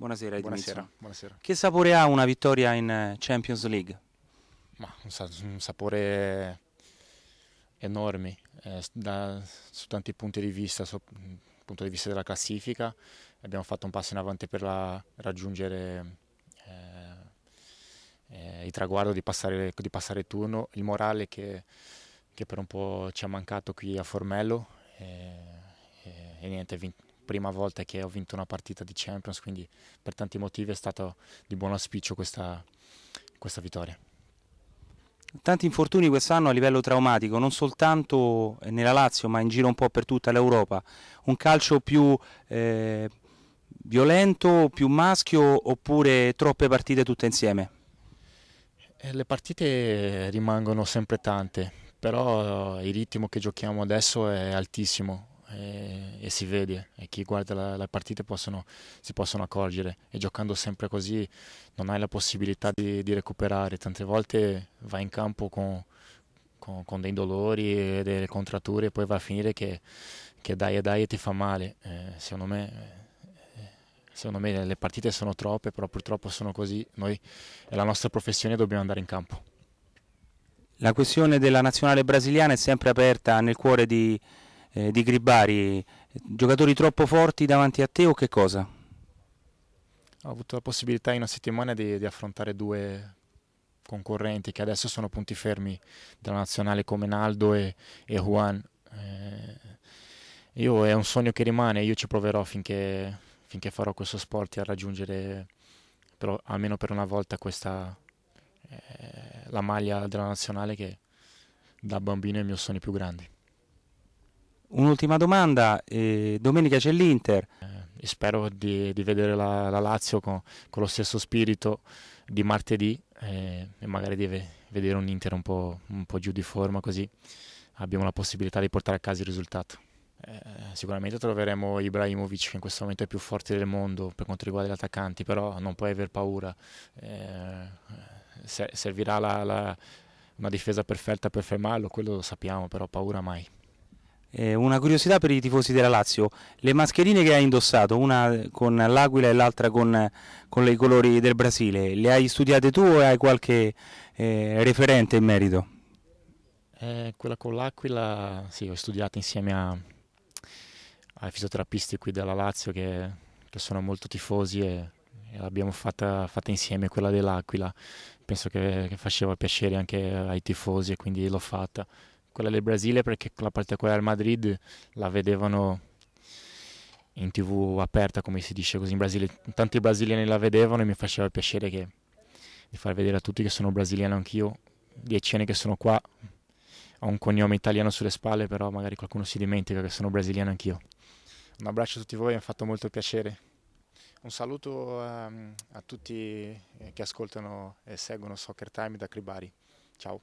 Buonasera, buonasera, buonasera. Che sapore ha una vittoria in eh, Champions League? Ma, un, sa un, sapore enorme eh, da, su tanti punti di vista, su, punto di vista della classifica. Abbiamo fatto un passo in avanti per la, raggiungere eh, eh, il traguardo di passare, di passare, turno, il morale che, che, per un po' ci ha mancato qui a Formello. Eh, eh, e niente, prima volta che ho vinto una partita di Champions, quindi per tanti motivi è stato di buon auspicio questa, questa vittoria. Tanti infortuni quest'anno a livello traumatico, non soltanto eh, nella Lazio ma in giro un po' per tutta l'Europa. Un calcio più eh, violento, più maschio oppure troppe partite tutte insieme? Eh, le partite rimangono sempre tante, però il ritmo che giochiamo adesso è altissimo, e, e si vede e chi guarda la, la partita possono, si possono accorgere e giocando sempre così non hai la possibilità di, di recuperare, tante volte vai in campo con, con, con, dei dolori e delle contratture e poi va a finire che, che dai e dai e ti fa male, eh, secondo me eh, secondo me le partite sono troppe, però purtroppo sono così, noi è la nostra professione dobbiamo andare in campo. La questione della nazionale brasiliana è sempre aperta nel cuore di, eh, di Gribari, giocatori troppo forti davanti a te o che cosa? Ho avuto la possibilità in una settimana di, di affrontare due concorrenti che adesso sono punti fermi della nazionale come Naldo e, e Juan. Eh, io è un sogno che rimane, io ci proverò finché, finché farò questo sport a raggiungere però, almeno per una volta questa, eh, la maglia della nazionale che da bambino è il mio sogno più grande. Un'ultima domanda, eh, domenica c'è l'Inter. Eh, spero di, di, vedere la, la Lazio con, con, lo stesso spirito di martedì eh, e magari di vedere un Inter un po', un po', giù di forma così abbiamo la possibilità di portare a casa il risultato. Eh, sicuramente troveremo Ibrahimovic che in questo momento è più forte del mondo per quanto riguarda gli attaccanti, però non puoi aver paura. Eh, servirà la, la, una difesa perfetta per fermarlo, quello lo sappiamo, però paura mai. Eh, una curiosità per i tifosi della Lazio, le mascherine che hai indossato, una con l'aquila e l'altra con, con i colori del Brasile, le hai studiate tu o hai qualche eh, referente in merito? Eh, quella con l'aquila, sì, ho studiato insieme a, ai fisioterapisti qui della Lazio che, che sono molto tifosi e, e l'abbiamo fatta, fatta, insieme quella dell'Aquila. Penso che, che faceva piacere anche ai tifosi e quindi l'ho fatta quella del Brasile perché la particolare al Madrid la vedevano in tv aperta come si dice così in Brasile tanti brasiliani la vedevano e mi faceva il piacere che, di far vedere a tutti che sono brasiliano anch'io dieci anni che sono qua ho un cognome italiano sulle spalle però magari qualcuno si dimentica che sono brasiliano anch'io un abbraccio a tutti voi mi ha fatto molto piacere un saluto a, ehm, a tutti eh, che ascoltano e seguono Soccer Time da Cribari ciao